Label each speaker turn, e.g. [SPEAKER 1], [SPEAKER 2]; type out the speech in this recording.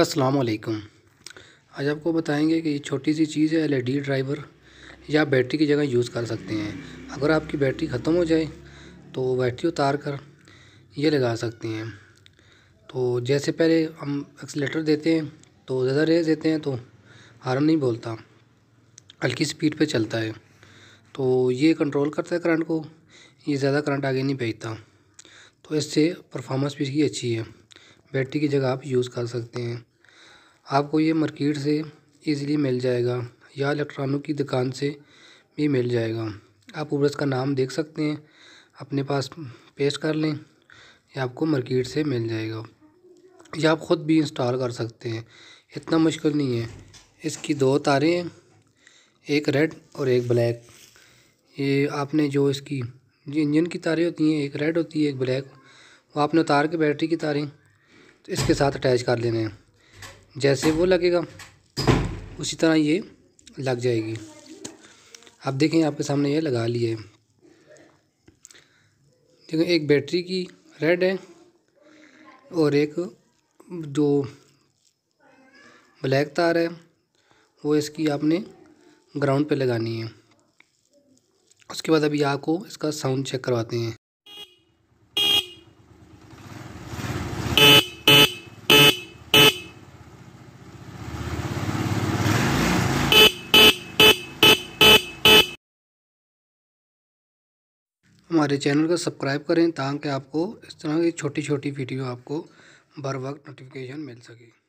[SPEAKER 1] अस्सलाम वालेकुम आज आपको बताएंगे कि ये छोटी सी चीज़ है एलईडी ड्राइवर या आप बैटरी की जगह यूज़ कर सकते हैं अगर आपकी बैटरी ख़त्म हो जाए तो बैटरी उतार कर ये लगा सकते हैं तो जैसे पहले हम एक्सलेटर देते हैं तो ज़्यादा रेस देते हैं तो हारन नहीं बोलता हल्की स्पीड पे चलता है तो ये कंट्रोल करता है करंट को ये ज़्यादा करंट आगे नहीं भेजता तो इससे परफॉर्मेंस भी इसकी अच्छी है बैटरी की जगह आप यूज़ कर सकते हैं आपको ये मार्केट से ईज़िली मिल जाएगा या इलेक्ट्रॉनिक की दुकान से भी मिल जाएगा आप उब्रस का नाम देख सकते हैं अपने पास पेस्ट कर लें या आपको मार्केट से मिल जाएगा या आप ख़ुद भी इंस्टॉल कर सकते हैं इतना मुश्किल नहीं है इसकी दो तारें हैं एक रेड और एक ब्लैक ये आपने जो इसकी जो इंजन की तारें होती हैं एक रेड होती है एक ब्लैक वो आपने उतार के बैटरी की तारें इसके साथ अटैच कर लेने हैं जैसे वो लगेगा उसी तरह ये लग जाएगी अब देखें आपके सामने ये लगा लिया है देखें एक बैटरी की रेड है और एक जो ब्लैक तार है वो इसकी आपने ग्राउंड पे लगानी है उसके बाद अभी आपको इसका साउंड चेक करवाते हैं हमारे चैनल को सब्सक्राइब करें ताकि आपको इस तरह की छोटी छोटी वीडियो आपको बर वक्त नोटिफिकेशन मिल सके